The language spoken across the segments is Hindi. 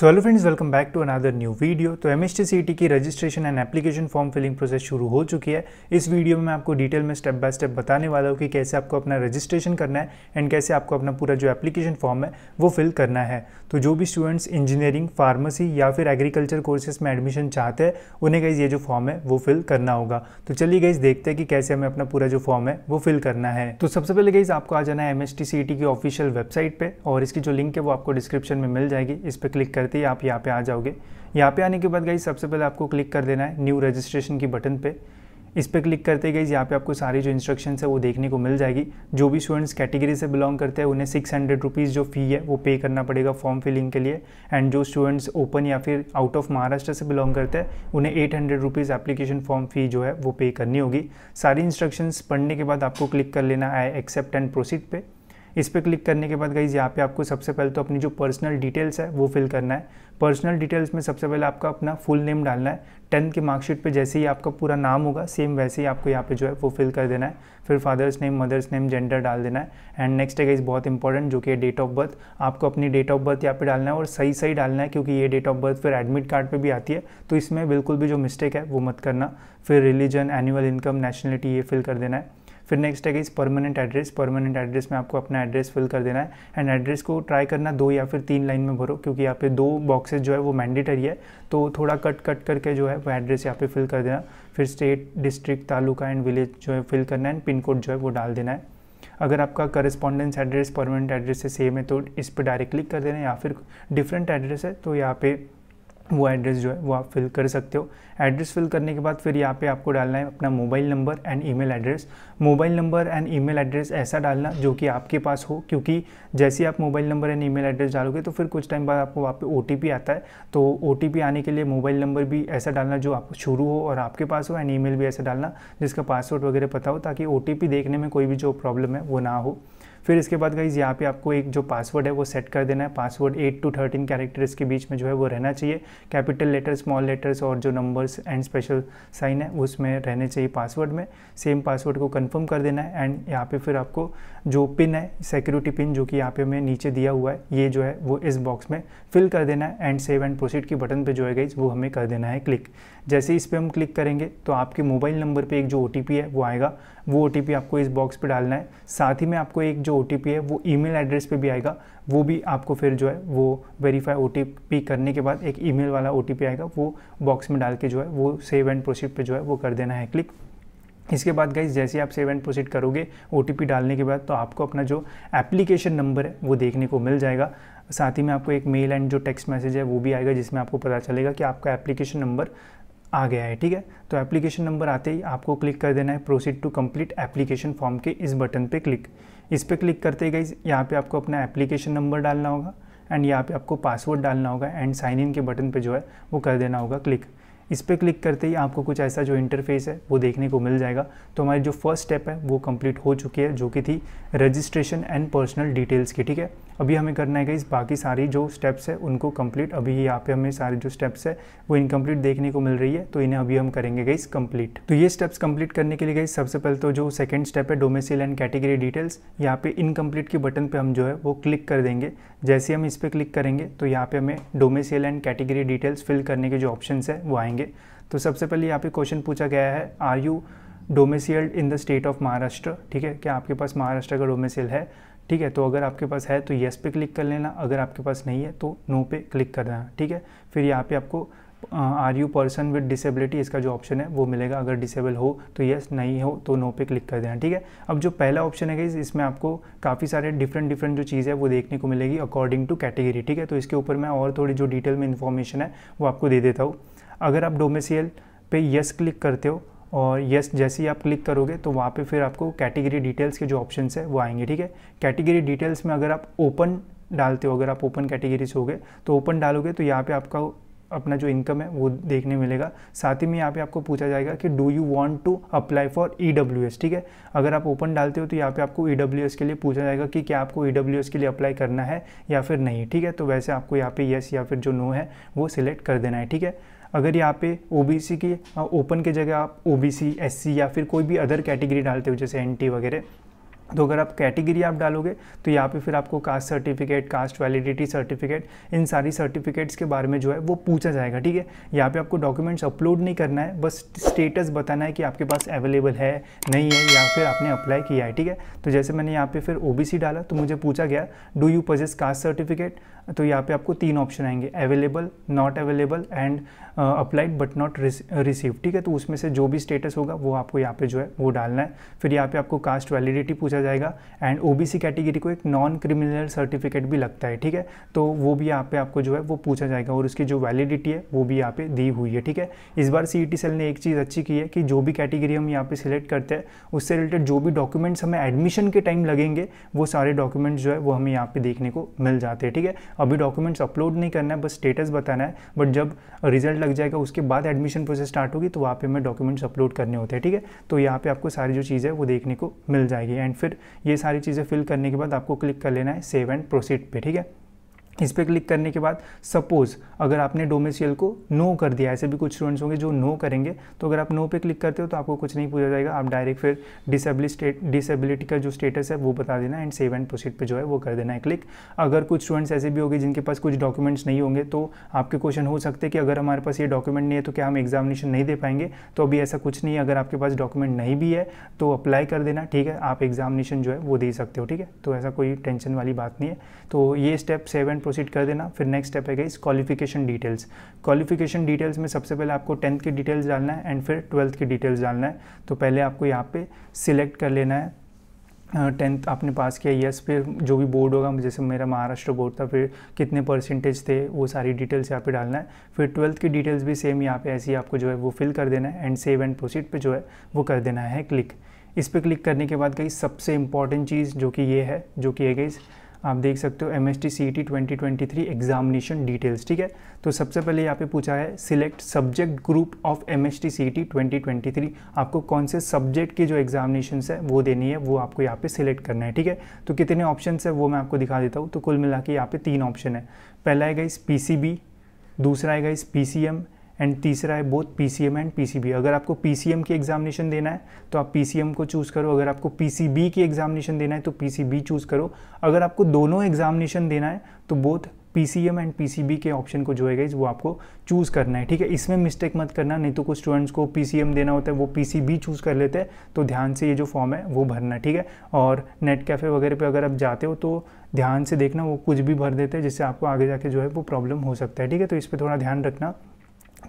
so hello friends welcome back to another new video तो एम एस e की registration and application form filling process शुरू हो चुकी है इस वीडियो में मैं आपको डिटेल में स्टेप बाय स्टेप बताने वाला हूँ कि कैसे आपको अपना रजिस्ट्रेशन करना है एंड कैसे आपको अपना पूरा जो एप्लीकेशन फॉर्म है वो फिल करना है तो जो भी स्टूडेंट्स इंजीनियरिंग फार्मेसी या फिर एग्रीकल्चर कोर्सेस में एडमिशन चाहते हैं उन्हें गई ये जो फॉर्म है वो फिल करना होगा तो चलिए गई देखते हैं कि कैसे हमें अपना पूरा जो फॉर्म है वो फिल करना है तो सबसे पहले गई आपको आ जाना है एम e की ऑफिशियल वेबसाइट पर और इसकी जो लिंक है वो आपको डिस्क्रिप्शन में मिल जाएगी इस पर क्लिक करते ही आप यहाँ पे आ जाओगे यहाँ पे आने के बाद गई सबसे पहले आपको क्लिक कर देना है न्यू रजिस्ट्रेशन की बटन पे इस पर क्लिक करते गई यहाँ पे आपको सारी जो इंस्ट्रक्शन है वो देखने को मिल जाएगी जो भी स्टूडेंट्स कैटेगरी से बिलोंग करते हैं उन्हें सिक्स हंड्रेड रुपीज़ जो फी है वो पे करना पड़ेगा फॉर्म फिलिंग के लिए एंड जो स्टूडेंट्स ओपन या फिर आउट ऑफ महाराष्ट्र से बिलोंग करते हैं उन्हें eight hundred rupees application form fee जो है वो पे करनी होगी सारी इंस्ट्रक्शन पढ़ने के बाद आपको क्लिक कर लेना है एक्सेप्ट एंड प्रोसीड पे इस पर क्लिक करने के बाद गाइज़ यहाँ पे आपको सबसे पहले तो अपनी जो पर्सनल डिटेल्स है वो फिल करना है पर्सनल डिटेल्स में सबसे पहले आपका अपना फुल नेम डालना है टेंथ के मार्कशीट पे जैसे ही आपका पूरा नाम होगा सेम वैसे ही आपको यहाँ पे जो है वो फिल कर देना है फिर father's name mother's name gender डाल देना है एंड नेक्स्ट है गाइज बहुत इंपॉर्टेंट जो कि डेट ऑफ बर्थ आपको अपनी डेट ऑफ बर्थ यहाँ पे डालना है और सही सही डालना है क्योंकि ये डेट ऑफ बर्थ फिर एडमिट कार्ड पर भी आती है तो इसमें बिल्कुल भी जो मिस्टेक है वो मत करना फिर रिलीजन एनुअल इनकम नेशनलिटी ये फिल कर देना है फिर नेक्स्ट है इस परमानेंट एड्रेस परमानेंट एड्रेस में आपको अपना एड्रेस फिल कर देना है एंड एड्रेस को ट्राई करना दो या फिर तीन लाइन में भरो क्योंकि यहाँ पे दो बॉक्सेज जो है वो मैंडेटरी है तो थोड़ा कट कट करके जो है वो एड्रेस यहाँ पे फिल कर देना फिर state district taluka and village जो है फिल करना है एंड पिन कोड जो है वो डाल देना है अगर आपका करस्पॉन्डेंस एड्रेस परमानेंट एड्रेस से सेम है तो इस पर डायरेक्ट क्लिक कर देना या फिर डिफरेंट एड्रेस है तो यहाँ पे वो एड्रेस जो है वो आप फिल कर सकते हो एड्रेस फिल करने के बाद फिर यहाँ पे आपको डालना है अपना mobile number and email address mobile number and email address ऐसा डालना जो कि आपके पास हो क्योंकि जैसे आप mobile number and email address डालोगे तो फिर कुछ टाइम बाद आपको वहाँ पे ओ आता है तो ओ आने के लिए मोबाइल नंबर भी ऐसा डालना जो आप शुरू हो और आपके पास हो एंड ई भी ऐसा डालना जिसका पासवर्ड वगैरह पता हो ताकि ओ देखने में कोई भी जो प्रॉब्लम है वो ना हो फिर इसके बाद गाइज यहाँ पे आपको एक जो पासवर्ड है वो सेट कर देना है password eight to thirteen characters के बीच में जो है वो रहना चाहिए कैपिटल लेटर स्मॉल लेटर्स और जो नंबर्स एंड स्पेशल साइन है उसमें रहने चाहिए पासवर्ड में सेम पासवर्ड को कन्फर्म कर देना है एंड यहाँ पे फिर आपको जो पिन है सिक्योरिटी पिन जो कि यहाँ पे हमें नीचे दिया हुआ है ये जो है वो इस बॉक्स में फिल कर देना है एंड सेव एंड प्रोसीड की बटन पर जो है गाइज वो हमें कर देना है क्लिक जैसे इस पर हम क्लिक करेंगे तो आपके मोबाइल नंबर पर एक जो ओ है वो आएगा वो ओ आपको इस बॉक्स पे डालना है साथ ही में आपको एक जो ओ है वो ईमेल एड्रेस पे भी आएगा वो भी आपको फिर जो है वो वेरीफाई ओ करने के बाद एक ईमेल वाला ओ आएगा वो बॉक्स में डाल के जो है वो सेव एंड प्रोसीड पर जो है वो कर देना है क्लिक इसके बाद गाइज जैसे आप सेव एंड प्रोसीड करोगे ओ डालने के बाद तो आपको अपना जो एप्लीकेशन नंबर है वो देखने को मिल जाएगा साथ ही में आपको एक मेल एंड जो टेक्स्ट मैसेज है वो भी आएगा जिसमें आपको पता चलेगा कि आपका एप्लीकेशन नंबर आ गया है ठीक है तो एप्लीकेशन नंबर आते ही आपको क्लिक कर देना है proceed to complete application form के इस बटन पे क्लिक इस पर क्लिक करते ही गाइज यहाँ पे आपको अपना एप्लीकेशन नंबर डालना होगा एंड यहाँ पे आपको पासवर्ड डालना होगा एंड साइन इन के बटन पे जो है वो कर देना होगा क्लिक इस पर क्लिक करते ही आपको कुछ ऐसा जो इंटरफेस है वो देखने को मिल जाएगा तो हमारी जो फर्स्ट स्टेप है वो कंप्लीट हो चुकी है जो कि थी रजिस्ट्रेशन एंड पर्सनल डिटेल्स की ठीक है अभी हमें करना है गाइज बाकी सारी जो स्टेप्स है उनको कंप्लीट अभी यहाँ पे हमें सारे जो स्टेप्स है वो इनकम्प्लीट देखने को मिल रही है तो इन्हें अभी हम करेंगे गाइज कंप्लीट तो ये स्टेप्स कंप्लीट करने के लिए गई सबसे पहले तो जो सेकंड स्टेप है डोमेसिल एंड कैटेगरी डिटेल्स यहाँ पे इनकम्प्लीट के बटन पर हम जो है वो क्लिक कर देंगे जैसे हम इस पर क्लिक करेंगे तो यहाँ पे हमें domicile and category details fill करने के जो ऑप्शन है वो आएंगे तो सबसे पहले यहाँ पे क्वेश्चन पूछा गया है are you domiciled in the state of Maharashtra ठीक है क्या आपके पास महाराष्ट्र का डोमेसियल है ठीक है तो अगर आपके पास है तो येस पे क्लिक कर लेना अगर आपके पास नहीं है तो नो पे क्लिक कर देना ठीक है फिर यहाँ पे आपको are you person with disability इसका जो ऑप्शन है वो मिलेगा अगर डिसेबल हो तो येस नहीं हो तो नो पे क्लिक कर देना ठीक है अब जो पहला ऑप्शन है इसमें आपको काफ़ी सारे डिफरेंट डिफरेंट जो चीज़ है वो देखने को मिलेगी अकॉर्डिंग टू कैटेगरी ठीक है तो इसके ऊपर मैं और थोड़ी जो डिटेल में इन्फॉर्मेशन है वो आपको दे देता हूँ अगर आप डोमेसियल पे येस क्लिक करते हो और यस जैसे ही आप क्लिक करोगे तो वहाँ पे फिर आपको कैटेगरी डिटेल्स के जो ऑप्शन है वो आएंगे ठीक है कैटेगरी डिटेल्स में अगर आप ओपन डालते हो अगर आप ओपन कैटेगरी से हो गए तो ओपन डालोगे तो यहाँ पे आपका अपना जो इनकम है वो देखने मिलेगा साथ ही में यहाँ पे आपको पूछा जाएगा कि do you want to apply for E ठीक है अगर आप ओपन डालते हो तो यहाँ पे आपको ई e के लिए पूछा जाएगा कि क्या आपको ई e के लिए अप्लाई करना है या फिर नहीं ठीक है तो वैसे आपको यहाँ पे येस या फिर जो नो है वो सिलेक्ट कर देना है ठीक है अगर यहाँ पे ओबीसी की ओपन के जगह आप ओबीसी एससी या फिर कोई भी अदर कैटेगरी डालते हो जैसे एनटी वगैरह तो अगर आप कैटेगरी आप डालोगे तो यहाँ पे फिर आपको caste certificate caste validity certificate इन सारी सर्टिफिकेट्स के बारे में जो है वो पूछा जाएगा ठीक है यहाँ पे आपको डॉक्यूमेंट्स अपलोड नहीं करना है बस स्टेटस बताना है कि आपके पास अवेलेबल है नहीं है या फिर आपने अप्लाई किया है ठीक है तो जैसे मैंने यहाँ पर फिर ओ डाला तो मुझे पूछा गया do you possess caste certificate तो यहाँ पे आपको तीन ऑप्शन आएंगे available not available and applied but not receive ठीक है तो उसमें से जो भी स्टेटस होगा वो आपको यहाँ पे जो है वो डालना है फिर यहाँ पे आपको कास्ट वैलिडिटी पूछा जाएगा एंड ओबीसी कैटेगरी को एक नॉन क्रिमिनल सर्टिफिकेट भी लगता है ठीक है तो वो भी यहाँ पे आपको जो है वो पूछा जाएगा और उसकी जो वैलिडिटी है वो भी यहाँ पे दी हुई है ठीक है इस बार सी सेल e ने एक चीज़ अच्छी की है कि जो भी कैटेगरी हम यहाँ पे सिलेक्ट करते हैं उससे रिलेटेड जो भी डॉक्यूमेंट्स हमें एडमिशन के टाइम लगेंगे वो सारे डॉक्यूमेंट्स जो है वो हमें यहाँ पे देखने को मिल जाते हैं ठीक है अभी डॉक्यूमेंट्स अपलोड नहीं करना है बस स्टेटस बताना है बट जब रिजल्ट लग जाएगा उसके बाद एडमिशन प्रोसेस स्टार्ट होगी तो वहाँ पर हमें डॉक्यूमेंट्स अपलोड करने होते हैं ठीक है तो यहाँ पर आपको सारी जो चीज़ है वो देखने को मिल जाएगी एंड फिर ये सारी चीज़ें फिल करने के बाद आपको क्लिक कर लेना है सेव एंड प्रोसीड पर ठीक है इस पर क्लिक करने के बाद सपोज़ अगर आपने डोमेसियल को नो कर दिया ऐसे भी कुछ स्टूडेंट्स होंगे जो नो करेंगे तो अगर आप नो पे क्लिक करते हो तो आपको कुछ नहीं पूछा जाएगा आप डायरेक्ट फिर स्टेट डिसेबिलिटी का जो स्टेटस है वो बता देना एंड सेव एंड प्रोसीड पे जो है वो कर देना है क्लिक अगर कुछ स्टूडेंट्स ऐसे भी होंगे जिनके पास कुछ डॉक्यूमेंट्स नहीं होंगे तो आपके क्वेश्चन हो सकते हैं कि अगर हमारे पास ये डॉक्यूमेंट नहीं है तो क्या हम एग्जामिनेशन नहीं दे पाएंगे तो अभी ऐसा कुछ नहीं है अगर आपके पास डॉक्यूमेंट नहीं भी है तो अप्लाई कर देना ठीक है आप एग्जामिनेशन जो है वो दे सकते हो ठीक है तो ऐसा कोई टेंशन वाली बात नहीं है तो ये स्टेप सेवन प्रोसीड कर देना फिर नेक्स्ट स्टेप है गई क्वालिफिकेशन डिटेल्स क्वालिफिकेशन डिटेल्स में सबसे पहले आपको टेंथ की डिटेल्स डालना है एंड फिर ट्वेल्थ की डिटेल्स डालना है तो पहले आपको यहाँ पे सिलेक्ट कर लेना है टेंथ आपने पास किया यस फिर जो भी बोर्ड होगा जैसे मेरा महाराष्ट्र बोर्ड था फिर कितने परसेंटेज थे वो सारी डिटेल्स यहाँ पे डालना है फिर ट्वेल्थ की डिटेल्स भी सेम यहाँ पे ऐसी आपको जो है वो फिल कर देना है एंड सेव एंड प्रोसीड पे जो है वो कर देना है क्लिक इस पर क्लिक करने के बाद गई सबसे इंपॉर्टेंट चीज़ जो कि ये है जो कि है गई आप देख सकते हो M S T C E T twenty twenty three examination details ठीक है तो सबसे पहले यहाँ पे पूछा है select subject group of M S T C T twenty twenty three आपको कौन से सब्जेक्ट की जो एग्जामिनेशन है वो देनी है वो आपको यहाँ पे सिलेक्ट करना है ठीक है तो कितने ऑप्शन है वो मैं आपको दिखा देता हूँ तो कुल मिला के यहाँ पे तीन ऑप्शन है पहला है गाइस पी सी बी दूसरा है guys P C M and तीसरा है both P C M and P C B अगर आपको पी सी एम की एग्जामिनेशन देना है तो आप पी सी एम को चूज़ करो अगर आपको पी सी बी की एग्जामिनेशन देना है तो पी सी बी चूज़ करो अगर आपको दोनों एग्जामिनेशन देना है तो both P C M and P C B के ऑप्शन को जो है गाइज वो आपको चूज़ करना है ठीक है इसमें मिस्टेक मत करना नहीं तो कुछ स्टूडेंट्स को पी सी एम देना होता है वो पी सी बी चूज़ कर लेते हैं तो ध्यान से ये जो फॉर्म है वो भरना ठीक है और नेट कैफ़े वगैरह पे अगर आप जाते हो तो ध्यान से देखना वो कुछ भी भर देते हैं जिससे आपको आगे जाके जो है वो प्रॉब्लम हो सकता है ठीक है तो इस पर थोड़ा ध्यान रखना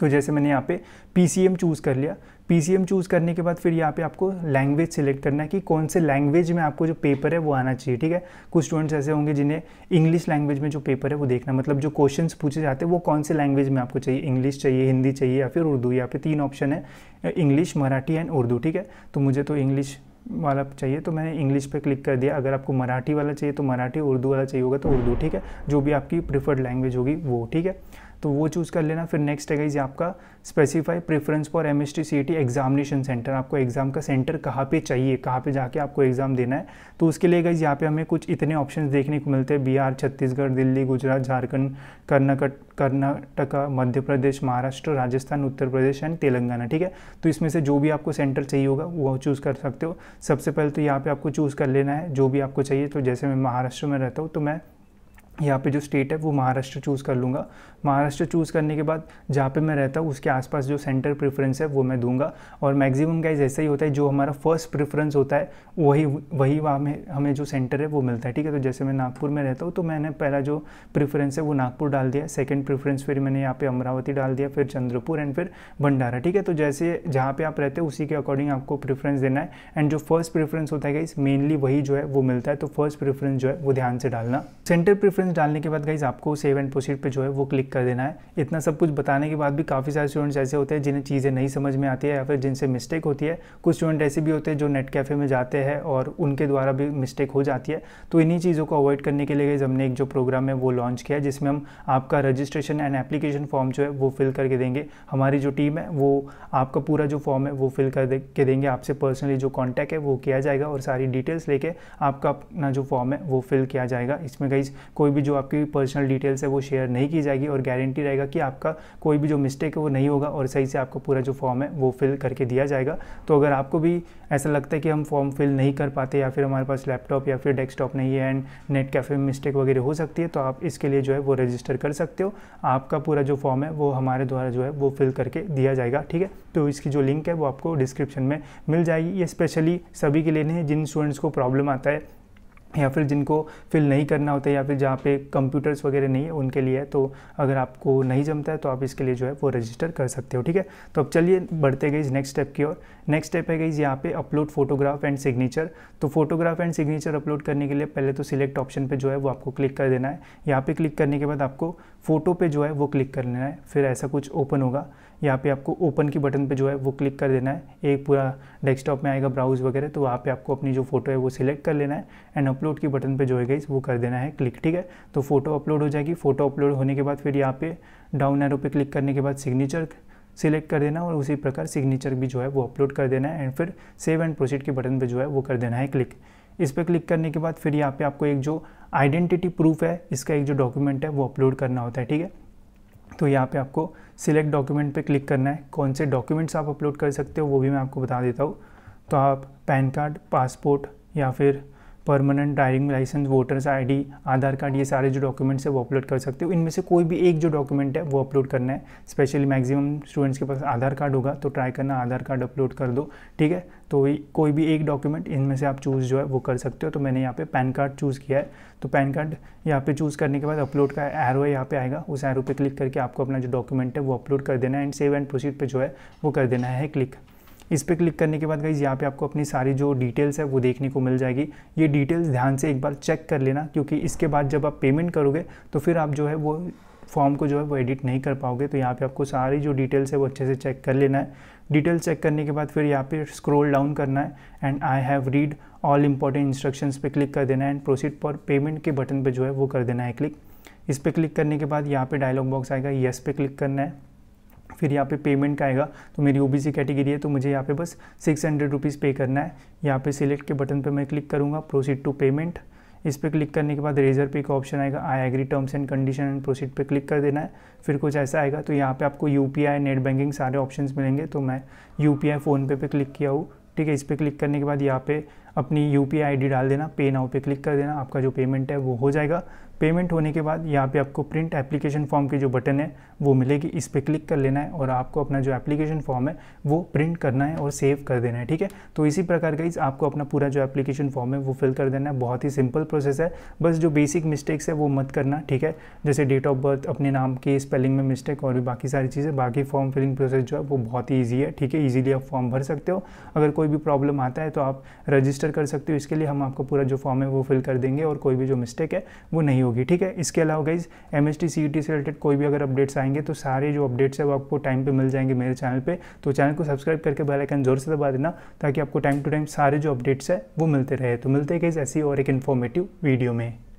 तो जैसे मैंने यहाँ पे पी चूज़ कर लिया पी चूज़ करने के बाद फिर यहाँ पे आपको लैंग्वेज सेलेक्ट करना है कि कौन से लैंग्वेज में आपको जो पेपर है वो आना चाहिए ठीक है कुछ स्टूडेंट्स ऐसे होंगे जिन्हें इंग्लिश लैंग्वेज में जो पेपर है वो देखना मतलब जो क्वेश्चन पूछे जाते हैं वो कौन से लैंग्वेज में आपको चाहिए इंग्लिश चाहिए हिंदी चाहिए या फिर उर्दू यहाँ पे तीन ऑप्शन है इंग्लिश मराठी एंड उर्दू ठीक है तो मुझे तो इंग्लिश वाला चाहिए तो मैंने इंग्लिश पे क्लिक कर दिया अगर आपको मराठी वाला चाहिए तो मराठी उर्दू वाला चाहिए होगा तो उर्दू ठीक है जो भी आपकी प्रिफर्ड लैंग्वेज होगी वो ठीक है तो वो चूज़ कर लेना फिर नेक्स्ट है गाइज आपका specify preference for M S examination centre आपको एग्ज़ाम का सेंटर कहाँ पे चाहिए कहाँ पे जाके आपको एग्ज़ाम देना है तो उसके लिए गई यहाँ पे हमें कुछ इतने ऑप्शन देखने को मिलते हैं बिहार छत्तीसगढ़ दिल्ली गुजरात झारखंड कर्नाटक कर्नाटका मध्य प्रदेश महाराष्ट्र राजस्थान उत्तर प्रदेश एंड तेलंगाना ठीक है तो इसमें से जो भी आपको सेंटर चाहिए होगा वो चूज़ कर सकते हो सबसे पहले तो यहाँ पर आपको चूज़ कर लेना है जो भी आपको चाहिए तो जैसे मैं महाराष्ट्र में रहता हूँ तो मैं यहाँ पे जो स्टेट है वो महाराष्ट्र चूज़ कर लूँगा महाराष्ट्र चूज़ करने के बाद जहाँ पे मैं रहता हूँ उसके आसपास जो सेंटर प्रेफरेंस है वो मैं दूंगा और मैक्सिमम गाइज ऐसा ही होता है जो हमारा फर्स्ट प्रेफरेंस होता है वही वही वहाँ में हमें जो सेंटर है वो मिलता है ठीक है तो जैसे मैं नागपुर में रहता हूँ तो मैंने पहला जो प्रेफरेंस है वो नागपुर डाल दिया सेकेंड प्रेफरेंस फिर मैंने यहाँ पर अमरावती डाल दिया फिर चंद्रपुर एंड फिर भंडारा ठीक है तो जैसे जहाँ पर आप रहते हो उसी के अकॉर्डिंग आपको प्रेफरेंस देना है एंड जो फर्स्ट प्रेफरेंस होता है गाइज मेनली वही जो है वो मिलता है तो फर्स्ट प्रेफरेंस जो है वो ध्यान से डालना सेंटर प्रेफरेंस रेफरेंस डालने के बाद गाइज आपको सेव एंड प्रोसीड पे जो है वो क्लिक कर देना है इतना सब कुछ बताने के बाद भी काफ़ी सारे स्टूडेंट्स ऐसे होते हैं जिन्हें चीज़ें नहीं समझ में आती है या फिर जिनसे मिस्टेक होती है कुछ स्टूडेंट ऐसे भी होते हैं जो नेट कैफ़े में जाते हैं और उनके द्वारा भी मिस्टेक हो जाती है तो इन्हीं चीज़ों को अवॉइड करने के लिए गाइज हमने एक जो प्रोग्राम है वो लॉन्च किया है जिसमें हम आपका रजिस्ट्रेशन एंड एप्लीकेशन फॉर्म जो है वो फिल करके देंगे हमारी जो टीम है वो आपका पूरा जो फॉर्म है वो फिल कर के देंगे आपसे पर्सनली जो कॉन्टैक्ट है वो किया जाएगा और सारी डिटेल्स लेके आपका अपना जो फॉर्म है वो फिल किया जाएगा इसमें गाइज कोई भी भी जो आपकी पर्सनल डिटेल्स है वो शेयर नहीं की जाएगी और गारंटी रहेगा कि आपका कोई भी जो मिस्टेक है वो नहीं होगा और सही से आपको पूरा जो फॉर्म है वो फिल करके दिया जाएगा तो अगर आपको भी ऐसा लगता है कि हम फॉर्म फिल नहीं कर पाते या फिर हमारे पास लैपटॉप या फिर डेस्कटॉप नहीं है एंड नेट कैफ़े में मिस्टेक वगैरह हो सकती है तो आप इसके लिए जो है वो रजिस्टर कर सकते हो आपका पूरा जो फॉर्म है वो हमारे द्वारा जो है वो फिल करके दिया जाएगा ठीक है तो इसकी जो लिंक है वो आपको डिस्क्रिप्शन में मिल जाएगी ये स्पेशली सभी के लिए नहीं जिन स्टूडेंट्स को प्रॉब्लम आता है या फिर जिनको फिल नहीं करना होता है या फिर जहाँ पे कंप्यूटर्स वगैरह नहीं है उनके लिए है तो अगर आपको नहीं जमता है तो आप इसके लिए जो है वो रजिस्टर कर सकते हो ठीक है तो अब चलिए बढ़ते गई नेक्स्ट स्टेप की ओर नेक्स्ट स्टेप है गई यहाँ पे अपलोड फोटोग्राफ एंड सिग्नेचर तो फोटोग्राफ एंड सिग्नेचर अपलोड करने के लिए पहले तो सिलेक्ट ऑप्शन पर जो है वो आपको क्लिक कर देना है यहाँ पर क्लिक करने के बाद आपको फ़ोटो पर जो है वो क्लिक कर लेना है फिर ऐसा कुछ ओपन होगा यहाँ पे आपको ओपन की बटन पे जो है वो क्लिक कर देना है एक पूरा डेस्कटॉप में आएगा ब्राउज़ वगैरह तो वहाँ पे आपको अपनी जो फोटो है वो सिलेक्ट कर लेना है एंड अपलोड की बटन पे जो है इस वो कर देना है क्लिक ठीक है तो फोटो अपलोड हो जाएगी फोटो अपलोड होने के बाद फिर यहाँ पे डाउन एरो पे क्लिक करने के बाद सिग्नेचर सिलेक्ट कर देना और उसी प्रकार सिग्नेचर भी जो है वो अपलोड कर देना है एंड फिर सेव एंड प्रोसीड के बटन पर जो है वो कर देना है क्लिक इस पर क्लिक करने के बाद फिर यहाँ पे आपको एक जो आइडेंटिटी प्रूफ है इसका एक जो डॉक्यूमेंट है वो अपलोड करना होता है ठीक है तो यहाँ पे आपको सिलेक्ट डॉक्यूमेंट पे क्लिक करना है कौन से डॉक्यूमेंट्स आप अपलोड कर सकते हो वो भी मैं आपको बता देता हूँ तो आप पैन कार्ड पासपोर्ट या फिर permanent driving licence voters ID Aadhaar card ये सारे जो डॉक्यूमेंट्स है वो अपलोड कर सकते हो इनमें से कोई भी एक जो डॉक्यूमेंट है वो अपलोड करना है स्पेशली मैक्सिमम स्टूडेंट्स के पास आधार कार्ड होगा तो ट्राई करना आधार कार्ड अपलोड कर दो ठीक है तो कोई भी एक डॉक्यूमेंट इनमें से आप चूज़ जो है वो कर सकते हो तो मैंने यहाँ पे पैन कार्ड चूज़ किया है तो पैन कार्ड यहाँ पे चूज़ करने के बाद अपलोड का एरो यहाँ पे आएगा उस एरो पे क्लिक करके आपको अपना जो डॉक्यूमेंट है वो अपलोड कर देना है एंड सेव एंड प्रोसीड पे जो है वो कर देना है क्लिक इस पर क्लिक करने के बाद गाइज़ यहाँ पे आपको अपनी सारी जो डिटेल्स है वो देखने को मिल जाएगी ये डिटेल्स ध्यान से एक बार चेक कर लेना क्योंकि इसके बाद जब आप पेमेंट करोगे तो फिर आप जो है वो फॉर्म को जो है वो एडिट नहीं कर पाओगे तो यहाँ पे आपको सारी जो डिटेल्स है वो अच्छे से चेक कर लेना है डिटेल्स चेक करने के बाद फिर यहाँ पे स्क्रॉल डाउन करना है and I have read all important instructions पे क्लिक कर देना है एंड प्रोसीड फॉर पेमेंट के बटन पे जो है वो कर देना है क्लिक इस पर क्लिक करने के बाद यहाँ पे डायलॉग बॉक्स आएगा येस पे क्लिक करना है फिर यहाँ पे पेमेंट का आएगा तो मेरी ओबीसी कैटेगरी है तो मुझे यहाँ पे बस सिक्स हंड्रेड रुपीज़ पे करना है यहाँ पे सिलेक्ट के बटन पे मैं क्लिक करूँगा प्रोसीड टू पेमेंट इस पर क्लिक करने के बाद रेजर पे का ऑप्शन आएगा I agree terms and condition and proceed पे क्लिक कर देना है फिर कुछ ऐसा आएगा तो यहाँ पे आपको यू नेट बैंकिंग सारे ऑप्शन मिलेंगे तो मैं यू पी फ़ोनपे पे क्लिक किया हूँ ठीक है इस पर क्लिक करने के बाद यहाँ पे अपनी यू पी डाल देना पे नाउ पे क्लिक कर देना आपका जो पेमेंट है वो हो जाएगा पेमेंट होने के बाद यहाँ पे आपको प्रिंट एप्लीकेशन फॉर्म के जो बटन है वो मिलेगी इस पर क्लिक कर लेना है और आपको अपना जो एप्लीकेशन फॉर्म है वो प्रिंट करना है और सेव कर देना है ठीक है तो इसी प्रकार इस आपको अपना पूरा जो एप्लीकेशन फॉर्म है वो फिल कर देना है बहुत ही सिंपल प्रोसेस है बस जो बेसिक मिस्टेक्स है वो मत करना ठीक है जैसे डेट ऑफ बर्थ अपने नाम के स्पेलिंग में मिस्टेक और भी बाकी सारी चीज़ें बाकी फॉर्म फिलिंग प्रोसेस जो है वो बहुत ही ईजी है ठीक है ईजिली आप फॉर्म भर सकते हो अगर कोई भी प्रॉब्लम आता है तो आप रजिस्टर कर सकते हो इसके लिए हम आपको पूरा जो फॉर्म है वो फिल कर देंगे और कोई भी जो मिस्टेक है वो नहीं होगी ठीक है इसके अलावा guys M S T C T से रिलेटेड कोई भी अगर अपडेट्स आएंगे तो सारे जो अपडेट्स है वो आपको टाइम पे मिल जाएंगे मेरे चैनल पे तो चैनल को सब्सक्राइब करके बेल आइकन जोर से दबा देना ताकि आपको टाइम टू टाइम सारे जो अपडेट्स है वो मिलते रहे तो मिलते हैं गाइज ऐसी और एक इन्फॉर्मेटिव वीडियो में